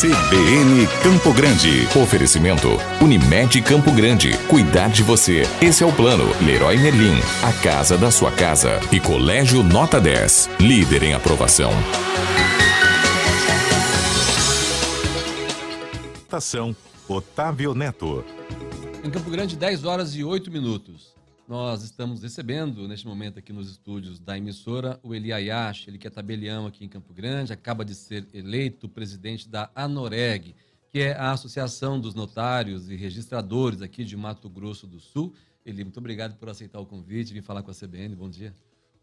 CBN Campo Grande. Oferecimento Unimed Campo Grande. Cuidar de você. Esse é o plano. Leroy Merlin. A casa da sua casa. E Colégio Nota 10. Líder em aprovação. Otávio Neto. Em Campo Grande, 10 horas e 8 minutos. Nós estamos recebendo, neste momento, aqui nos estúdios da emissora, o Eli Ayashi, ele que é tabelião aqui em Campo Grande, acaba de ser eleito presidente da ANOREG, que é a Associação dos Notários e Registradores aqui de Mato Grosso do Sul. Eli, muito obrigado por aceitar o convite, vir falar com a CBN, bom dia.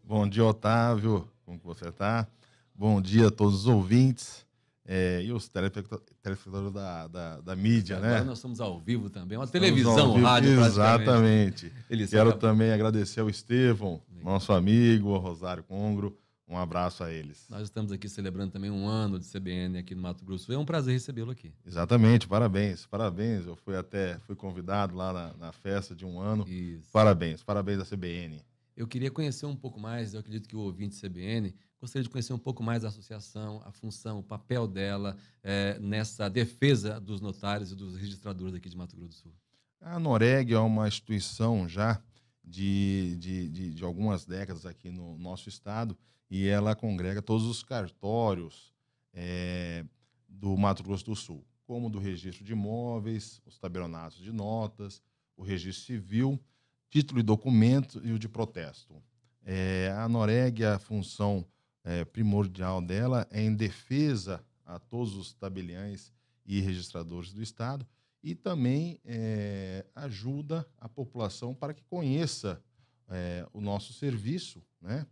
Bom dia, Otávio, como você está? Bom dia a todos os ouvintes. É, e os telespectadores da, da, da, mídia, Agora né? Agora nós estamos ao vivo também, uma televisão, vivo, rádio Exatamente. Eles Quero também agradecer ao Estevão, nosso amigo, ao Rosário Congro. Um abraço a eles. Nós estamos aqui celebrando também um ano de CBN aqui no Mato Grosso. É um prazer recebê-lo aqui. Exatamente, parabéns, parabéns. Eu fui até fui convidado lá na, na festa de um ano. Isso. Parabéns, parabéns à CBN. Eu queria conhecer um pouco mais, eu acredito que o ouvinte CBN Gostaria de conhecer um pouco mais a associação, a função, o papel dela é, nessa defesa dos notários e dos registradores aqui de Mato Grosso do Sul. A Noreg é uma instituição já de, de, de, de algumas décadas aqui no nosso estado e ela congrega todos os cartórios é, do Mato Grosso do Sul, como do registro de imóveis, os tabelionatos de notas, o registro civil, título e documento e o de protesto. É, a Noreg, a função é, primordial dela é em defesa a todos os tabeliães e registradores do Estado e também é, ajuda a população para que conheça é, o nosso serviço né?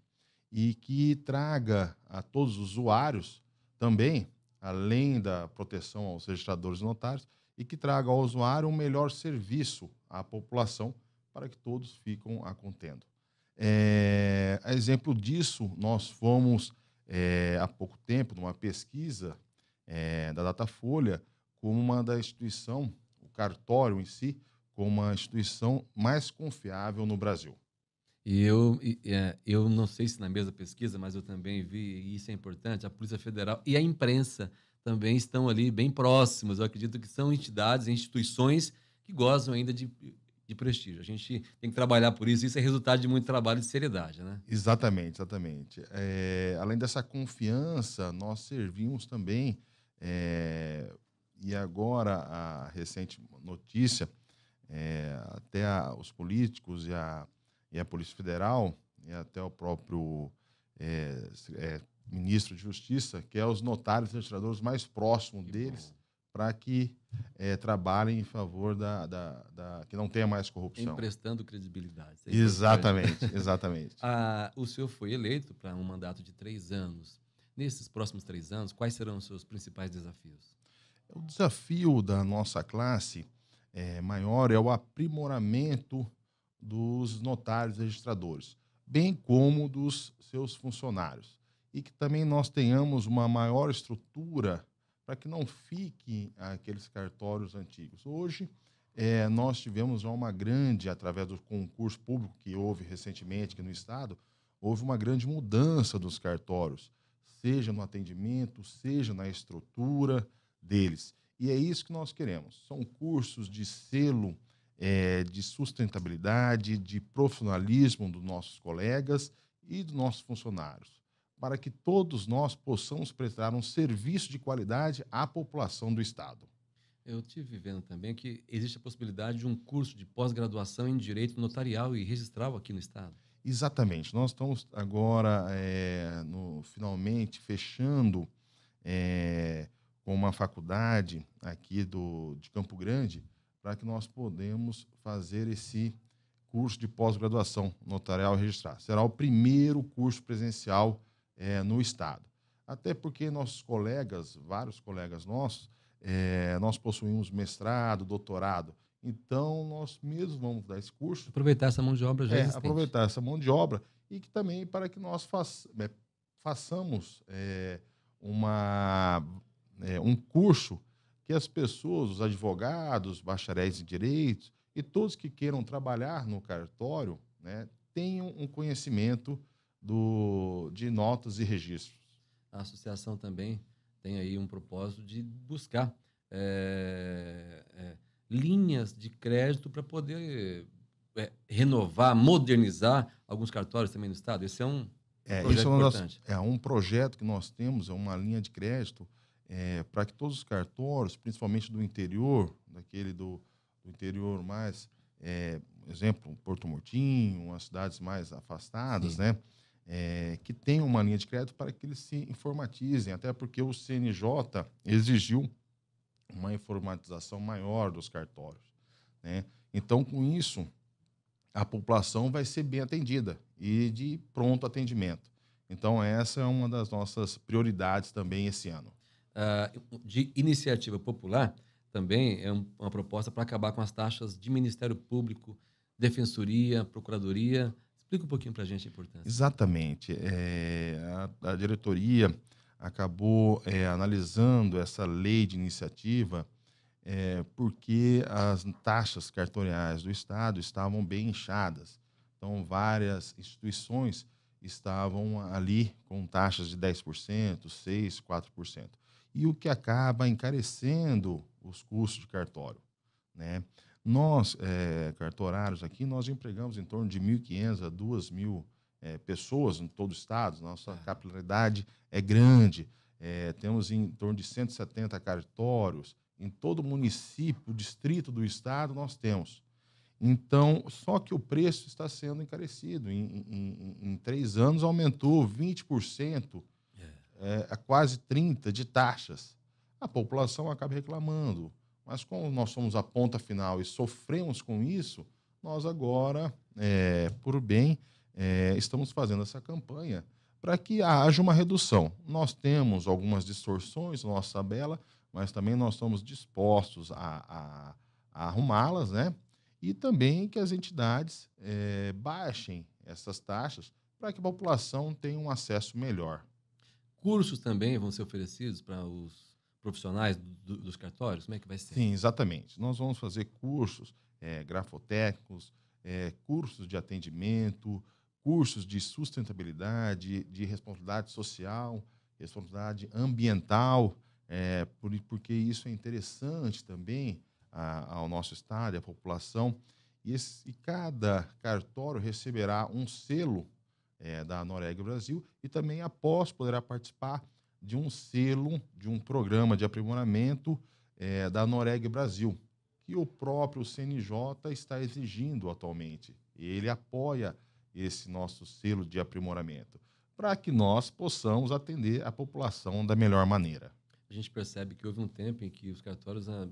e que traga a todos os usuários também, além da proteção aos registradores notários, e que traga ao usuário um melhor serviço à população para que todos fiquem a contendo. É, exemplo disso, nós fomos é, há pouco tempo numa pesquisa é, da Datafolha como uma da instituição, o cartório em si, como uma instituição mais confiável no Brasil. E eu, é, eu não sei se na mesma pesquisa, mas eu também vi, e isso é importante, a Polícia Federal e a imprensa também estão ali bem próximos. Eu acredito que são entidades, instituições que gozam ainda de de prestígio. A gente tem que trabalhar por isso. Isso é resultado de muito trabalho e seriedade, né? Exatamente, exatamente. É, além dessa confiança, nós servimos também. É, e agora a recente notícia, é, até a, os políticos e a, e a Polícia Federal e até o próprio é, é, ministro de Justiça, que é os notários e registradores mais próximos deles. Bom para que é, trabalhem em favor da, da, da, que não tenha mais corrupção. Emprestando credibilidade. É exatamente, exatamente. ah, o senhor foi eleito para um mandato de três anos. Nesses próximos três anos, quais serão os seus principais desafios? O desafio da nossa classe é, maior é o aprimoramento dos notários registradores, bem como dos seus funcionários. E que também nós tenhamos uma maior estrutura para que não fiquem aqueles cartórios antigos. Hoje, é, nós tivemos uma grande, através do concurso público que houve recentemente aqui no Estado, houve uma grande mudança dos cartórios, seja no atendimento, seja na estrutura deles. E é isso que nós queremos. São cursos de selo é, de sustentabilidade, de profissionalismo dos nossos colegas e dos nossos funcionários para que todos nós possamos prestar um serviço de qualidade à população do Estado. Eu estive vendo também que existe a possibilidade de um curso de pós-graduação em Direito Notarial e Registral aqui no Estado. Exatamente. Nós estamos agora, é, no, finalmente, fechando é, com uma faculdade aqui do, de Campo Grande para que nós podemos fazer esse curso de pós-graduação notarial e registral. Será o primeiro curso presencial é, no Estado. Até porque nossos colegas, vários colegas nossos, é, nós possuímos mestrado, doutorado. Então, nós mesmos vamos dar esse curso. Aproveitar essa mão de obra já é, existente. Aproveitar essa mão de obra e que também para que nós faça, é, façamos é, uma, é, um curso que as pessoas, os advogados, bacharéis em direitos e todos que queiram trabalhar no cartório né, tenham um conhecimento do, de notas e registros. A associação também tem aí um propósito de buscar é, é, linhas de crédito para poder é, renovar, modernizar alguns cartórios também no Estado. Esse é um é, projeto isso é importante. é um projeto que nós temos, é uma linha de crédito para que todos os cartórios, principalmente do interior, daquele do, do interior mais, exemplo, Porto Murtinho, umas cidades mais afastadas, Sim. né? é, que tenham uma linha de crédito para que eles se informatizem, até porque o CNJ exigiu uma informatização maior dos cartórios. Né? Então, com isso, a população vai ser bem atendida e de pronto atendimento. Então, essa é uma das nossas prioridades também esse ano. Uh, de iniciativa popular, também é um, uma proposta para acabar com as taxas de Ministério Público, Defensoria, Procuradoria, Explica um pouquinho para a gente a importância. Exatamente. É, a, a, diretoria acabou é, analisando essa lei de iniciativa é, porque as taxas cartoriais do Estado estavam bem inchadas. Então, várias instituições estavam ali com taxas de 10%, 6%, 4%. E o que acaba encarecendo os custos de cartório. Né? Nós, é, cartorários aqui, nós empregamos em torno de 1.500 a 2.000 é, eh, pessoas em todo o estado. Nossa é. capilaridade é grande. É, temos em torno de 170 cartórios. Em todo município, distrito do estado, nós temos. Então, só que o preço está sendo encarecido. Em, em, em três anos, aumentou 20% é. É, a quase 30% de taxas. A população acaba reclamando. Mas como nós somos a ponta final e sofremos com isso, nós agora, é, por bem, é, estamos fazendo essa campanha para que haja uma redução. Nós temos algumas distorções na nossa tabela, mas também nós estamos dispostos a, a, a arrumá-las, né? E também que as entidades é, baixem essas taxas para que a população tenha um acesso melhor. Cursos também vão ser oferecidos para os profissionais do, dos cartórios? Como é que vai ser? Sim, exatamente. Nós vamos fazer cursos é, grafotécnicos, é, cursos de atendimento, cursos de sustentabilidade, de responsabilidade social, responsabilidade ambiental, é, por, porque isso é interessante também a, ao nosso Estado, à população. E, esse, e cada cartório receberá um selo é, da Noreg Brasil e também, após, poderá participar de um selo, de um programa de aprimoramento é, da Noreg Brasil, que o próprio CNJ está exigindo atualmente. Ele apoia esse nosso selo de aprimoramento para que nós possamos atender a população da melhor maneira. A gente percebe que houve um tempo em que os cartórios ah,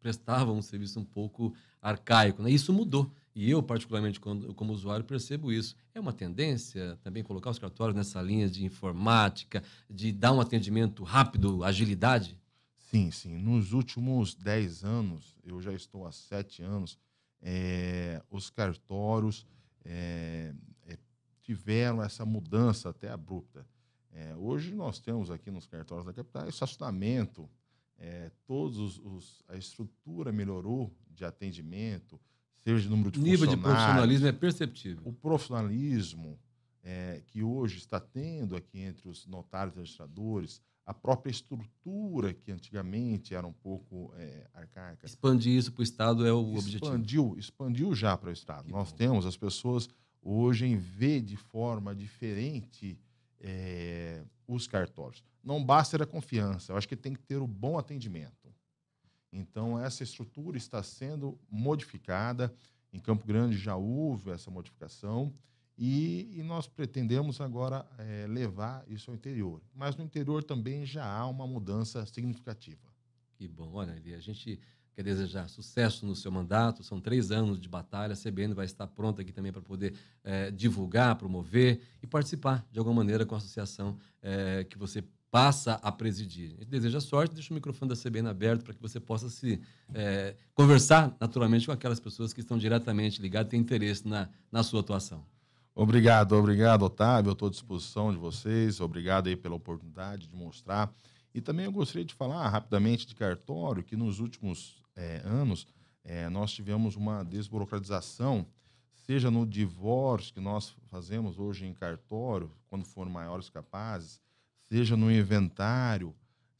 prestavam um serviço um pouco arcaico, né? Isso mudou. E eu, particularmente, quando, como usuário, percebo isso. É uma tendência também colocar os cartórios nessa linha de informática, de dar um atendimento rápido, agilidade? Sim, sim. Nos últimos 10 anos, eu já estou há 7 anos, é, os cartórios é, é, tiveram essa mudança até abrupta. hoje nós temos aqui nos cartórios da capital estacionamento, todos os, a estrutura melhorou de atendimento, seja o número de nível de profissionalismo é perceptível. O profissionalismo é, que hoje está tendo aqui entre os notários e registradores, a própria estrutura que antigamente era um pouco é, arcaica. Expandir isso para o Estado é o expandiu, objetivo. Expandiu, expandiu já para o Estado. Que Nós bom. temos as pessoas hoje ver de forma diferente é, os cartórios. Não basta ter a confiança, eu acho que tem que ter o bom atendimento. Então, essa estrutura está sendo modificada. Em Campo Grande já houve essa modificação e, e nós pretendemos agora é, levar isso ao interior. Mas no interior também já há uma mudança significativa. Que bom. Olha, a gente quer desejar sucesso no seu mandato. São três anos de batalha. A CBN vai estar pronta aqui também para poder é, divulgar, promover e participar de alguma maneira com a associação é, que você passa a presidir. A gente deseja sorte, deixa o microfone da CBN aberto para que você possa se é, conversar naturalmente com aquelas pessoas que estão diretamente ligadas e têm interesse na, na sua atuação. Obrigado, obrigado, Otávio. Estou à disposição de vocês. Obrigado aí pela oportunidade de mostrar. E também eu gostaria de falar rapidamente de cartório, que nos últimos é, anos é, nós tivemos uma desburocratização, seja no divórcio que nós fazemos hoje em cartório, quando foram maiores capazes, seja no inventário,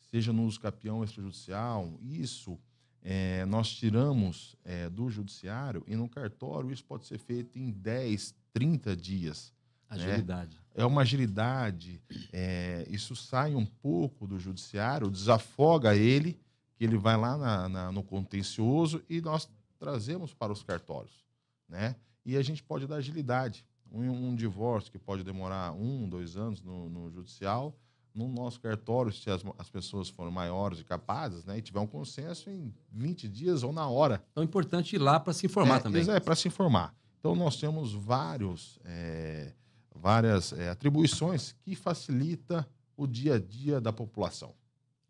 seja no uso extrajudicial, isso é, nós tiramos é, do judiciário e no cartório isso pode ser feito em 10, 30 dias. Né? Agilidade. Né? É uma agilidade, é, isso sai um pouco do judiciário, desafoga ele, que ele vai lá na, na, no contencioso e nós trazemos para os cartórios. Né? E a gente pode dar agilidade. Um, um divórcio que pode demorar um, dois anos no, no judicial, no nosso cartório, se as, as pessoas forem maiores e capazes, né, e tiver um consenso em 20 dias ou na hora. Então é importante ir lá para se informar é, também. É, para se informar. Então nós temos vários, é, várias é, atribuições que facilita o dia a dia da população.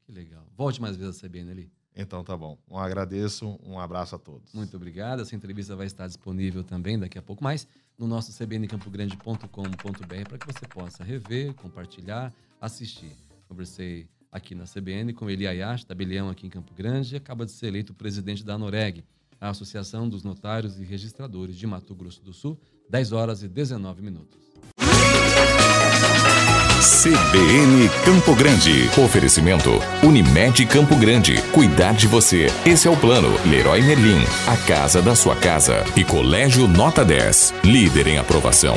Que legal. Volte mais vezes a CBN ali. Então tá bom. Um agradeço, um abraço a todos. Muito obrigado. Essa entrevista vai estar disponível também daqui a pouco mais no nosso cbncampogrande.com.br para que você possa rever, compartilhar, assistir. Conversei aqui na CBN com Eli Ayash, tabelião aqui em Campo Grande, e acaba de ser eleito presidente da Noreg, a Associação dos Notários e Registradores de Mato Grosso do Sul, 10 horas e 19 minutos. CBN Campo Grande. Oferecimento Unimed Campo Grande. Cuidar de você. Esse é o plano. Leroy Merlin. A casa da sua casa. E Colégio Nota 10. Líder em aprovação.